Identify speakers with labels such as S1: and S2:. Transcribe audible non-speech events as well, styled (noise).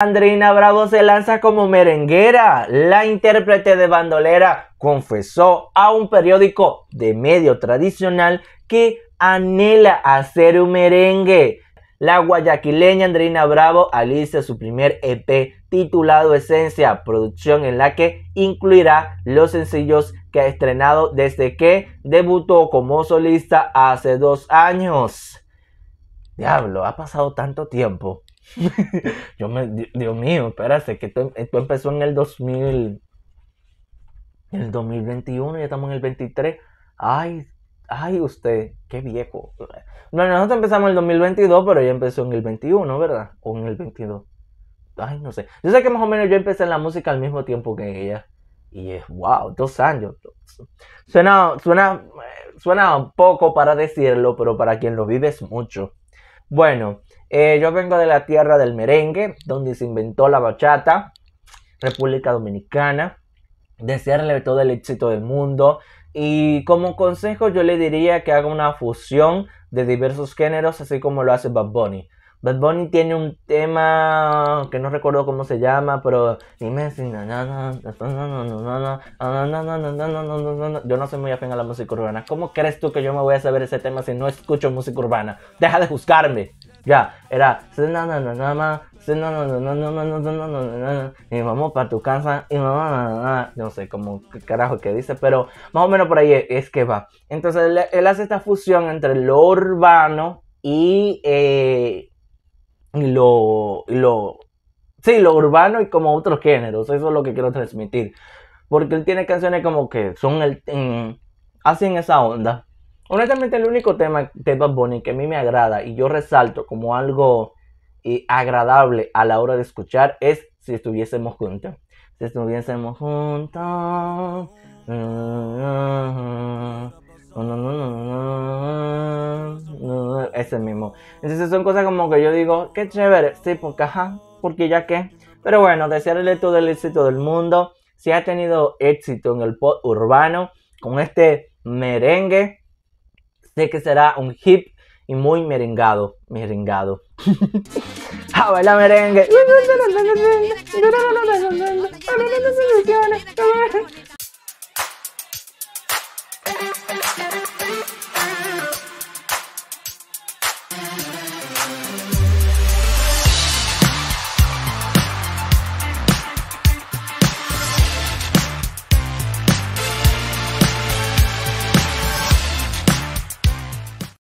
S1: Andrina Bravo se lanza como merenguera. La intérprete de bandolera confesó a un periódico de medio tradicional que anhela hacer un merengue. La guayaquileña Andrina Bravo alicia su primer EP titulado Esencia, producción en la que incluirá los sencillos que ha estrenado desde que debutó como solista hace dos años diablo, ha pasado tanto tiempo. (laughs) yo me, Dios mío, espérate, que esto, empezó en el 2000, en el 2021, ya estamos en el 23. Ay, ay, usted, qué viejo. Bueno, nosotros empezamos en el 2022, pero ya empezó en el 21, ¿verdad? O en el 22. Ay, no sé. Yo sé que más o menos yo empecé en la música al mismo tiempo que ella. Y es, wow, dos años. Suena, suena, suena poco para decirlo, pero para quien lo vive es mucho. Bueno, eh, yo vengo de la tierra del merengue, donde se inventó la bachata, República Dominicana. Desearle todo el éxito del mundo. Y como consejo yo le diría que haga una fusión de diversos géneros, así como lo hace Bad Bunny. Bad Bunny tiene un tema que no recuerdo cómo se llama, pero dime yo no soy muy afín a la música urbana. ¿Cómo crees tú que yo me voy a saber ese tema si no escucho música urbana? Deja de juzgarme. Ya, era y vamos para tu casa y no sé cómo carajo que dice, pero más o menos por ahí es que va. Entonces él, hace esta fusión entre lo urbano y y lo, lo, sí, lo urbano y como otros géneros. Eso es lo que quiero transmitir. Porque él tiene canciones como que son el, en, hacen esa onda. Honestamente, el único tema de Bad Bunny que a mí me agrada y yo resalto como algo eh, agradable a la hora de escuchar es si estuviésemos juntos. Si estuviésemos juntos. mismo. Entonces son cosas como que yo digo, Que chévere, sí, porque ajá, porque ya que. Pero bueno, desearle todo el éxito del mundo. Si ha tenido éxito en el pop urbano con este merengue, sé que será un hip y muy merengado, merengado. a (laughs) ah, bailar merengue. (laughs)